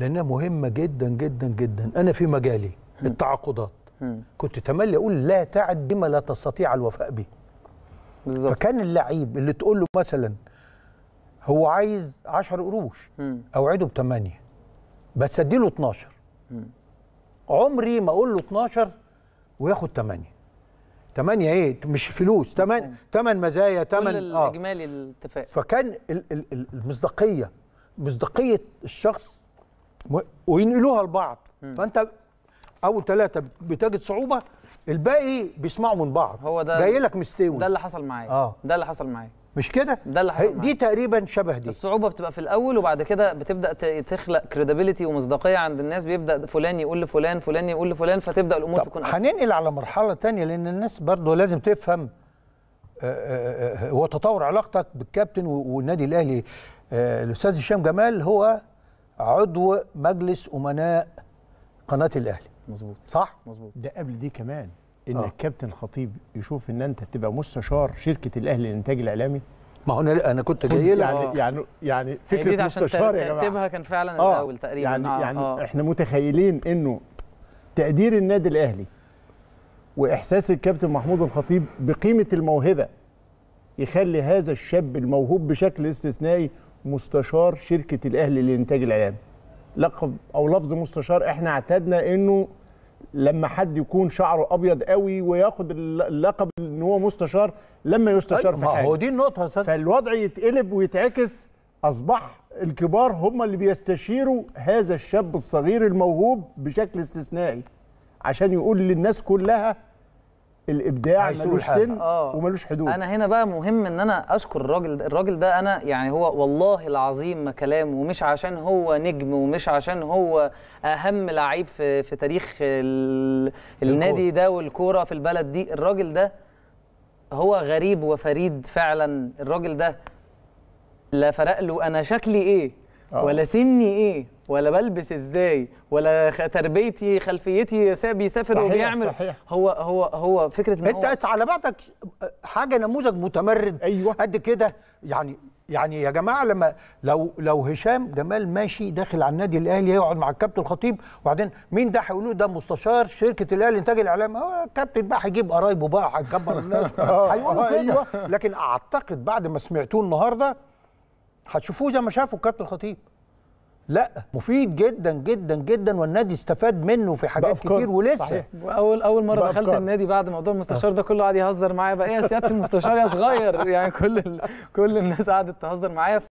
لانها مهمه جدا جدا جدا انا في مجالي التعاقدات كنت تملي اقول لا تعد بما لا تستطيع الوفاء به بالظبط فكان اللعيب اللي تقول له مثلا هو عايز 10 قروش اوعده ب 8 بس اديله 12 م. عمري ما اقول له 12 وياخد 8 8 ايه مش فلوس 8 8 مزايا 8 كل آه. اجمالي الاتفاق فكان المصداقيه مصداقيه الشخص وينقلوها لبعض فانت اول ثلاثه بتجد صعوبه الباقي بيسمعوا من بعض هو ده جاي لك مستوي ده اللي حصل معايا اه ده اللي حصل معايا مش كده ده اللي حصل دي تقريبا شبه دي الصعوبه بتبقى في الاول وبعد كده بتبدا تخلق كريديبيليتي ومصداقيه عند الناس بيبدا فلان يقول لفلان فلان يقول لفلان فتبدا الامور تكون اسهل هننقل على مرحله ثانيه لان الناس برضو لازم تفهم هو آه، آه، آه، تطور علاقتك بالكابتن والنادي الاهلي الاستاذ هشام جمال هو عضو مجلس امناء قناه الاهلي مظبوط صح مظبوط ده قبل دي كمان ان آه. الكابتن خطيب يشوف ان انت تبقى مستشار شركه الاهلي للانتاج الاعلامي ما انا انا كنت جاي يعني آه. يعني يعني, يعني فكره مستشار يا جماعه ترتيبها كان فعلا آه. الاول تقريبا يعني آه. يعني آه. احنا متخيلين انه تقدير النادي الاهلي واحساس الكابتن محمود الخطيب بقيمه الموهبه يخلي هذا الشاب الموهوب بشكل استثنائي مستشار شركه الاهلي للانتاج الاعلامي لقب او لفظ مستشار احنا اعتدنا انه لما حد يكون شعره ابيض قوي وياخد اللقب ان هو مستشار لما يستشار طيب، في حاجه هو دي النقطه سد. فالوضع يتقلب ويتعكس اصبح الكبار هم اللي بيستشيروا هذا الشاب الصغير الموهوب بشكل استثنائي عشان يقول للناس كلها الابداع ملوش سن آه. وملوش حدود انا هنا بقى مهم ان انا اشكر الراجل ده الراجل ده انا يعني هو والله العظيم ما كلامه ومش عشان هو نجم ومش عشان هو اهم لعيب في, في تاريخ النادي ده والكوره في البلد دي الراجل ده هو غريب وفريد فعلا الراجل ده لا فرق له انا شكلي ايه أوه. ولا سني ايه ولا بلبس ازاي ولا تربيتي خلفيتي بيسافر صحيح وبيعمل صحيح. هو هو هو فكره ان انت على بعدك آه، حاجه نموذج متمرد ايوه قد كده يعني يعني يا جماعه لما لو لو هشام جمال ماشي داخل على النادي الاهلي يقعد مع الكابتن الخطيب وبعدين مين ده هيقولوا ده مستشار شركه الاهلي انتاج الاعلام اه الكابتن بقى هيجيب قرايبه بقى هيكبر الناس آه، هيقولوا آه، كده أيوه. لكن اعتقد بعد ما سمعتوه النهارده هتشوفوه زي ما شافوا الكابتن الخطيب لا مفيد جدا جدا جدا والنادي استفاد منه في حاجات بأفكار. كتير ولسه صحيح. اول اول مره بأفكار. دخلت النادي بعد موضوع المستشار آه. ده كله قعد يهزر معايا بقى ايه يا سياده المستشار يا صغير يعني كل ال... كل الناس قعدت تهزر معايا